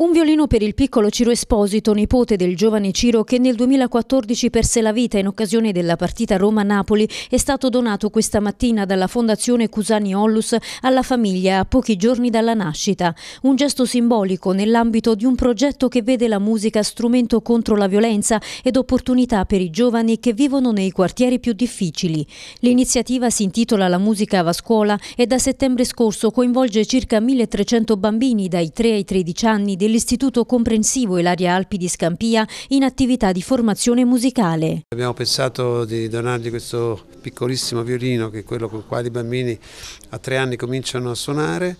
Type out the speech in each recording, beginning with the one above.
Un violino per il piccolo Ciro Esposito, nipote del giovane Ciro che nel 2014 perse la vita in occasione della partita Roma-Napoli, è stato donato questa mattina dalla Fondazione Cusani Ollus alla famiglia a pochi giorni dalla nascita. Un gesto simbolico nell'ambito di un progetto che vede la musica strumento contro la violenza ed opportunità per i giovani che vivono nei quartieri più difficili. L'iniziativa si intitola La musica va a scuola e da settembre scorso coinvolge circa 1300 bambini dai 3 ai 13 anni dell'Istituto Comprensivo Elaria Alpi di Scampia in attività di formazione musicale. Abbiamo pensato di donargli questo piccolissimo violino che è quello con il quale i bambini a tre anni cominciano a suonare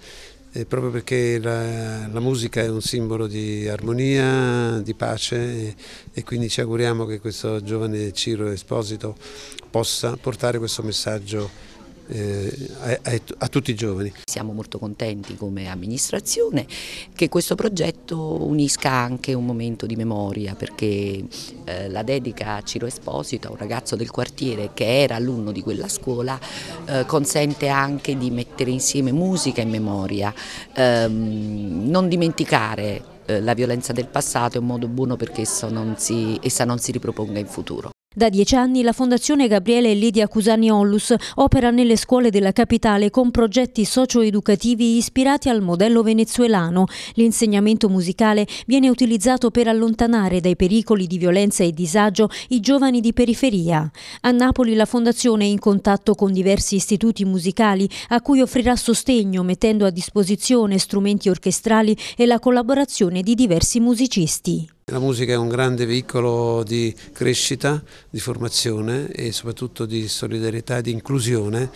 eh, proprio perché la, la, musica è un simbolo di armonia, di pace e, eh, e, quindi ci auguriamo che questo giovane Ciro Esposito possa portare questo messaggio eh, a, a, tutti i giovani. Siamo molto contenti come amministrazione che questo progetto unisca anche un momento di memoria perché eh, la dedica a Ciro Esposito, a un ragazzo del quartiere che era alunno di quella scuola, eh, consente anche di mettere insieme musica e memoria, ehm, non dimenticare eh, la violenza del passato è un modo buono perché essa non si, essa non si riproponga in futuro. Da dieci anni la Fondazione Gabriele e Lidia Cusani Ollus opera nelle scuole della capitale con progetti socio-educativi ispirati al modello venezuelano. L'insegnamento musicale viene utilizzato per allontanare dai pericoli di violenza e disagio i giovani di periferia. A Napoli la Fondazione è in contatto con diversi istituti musicali a cui offrirà sostegno mettendo a disposizione strumenti orchestrali e la collaborazione di diversi musicisti. La musica è un grande veicolo di crescita, di formazione e soprattutto di solidarietà e di inclusione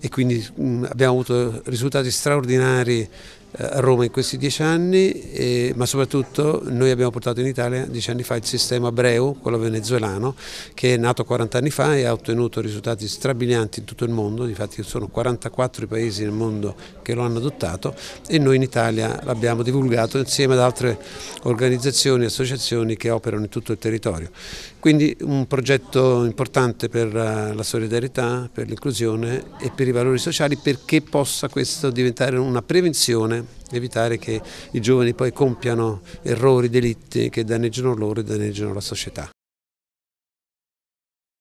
e quindi abbiamo avuto risultati straordinari eh, a Roma in questi dieci anni, e, ma soprattutto noi abbiamo portato in Italia dieci anni fa il sistema Breu, quello venezuelano, che è nato 40 anni fa e ha ottenuto risultati strabilianti in tutto il mondo, infatti sono 44 i paesi nel mondo che lo hanno adottato e noi in Italia l'abbiamo divulgato insieme ad altre organizzazioni e associazioni che operano in tutto il territorio. Quindi un progetto importante per eh, la solidarietà, per l'inclusione e per i valori sociali perché possa questo diventare una prevenzione evitare che i giovani poi compiano errori, delitti che danneggiano loro e danneggiano la società.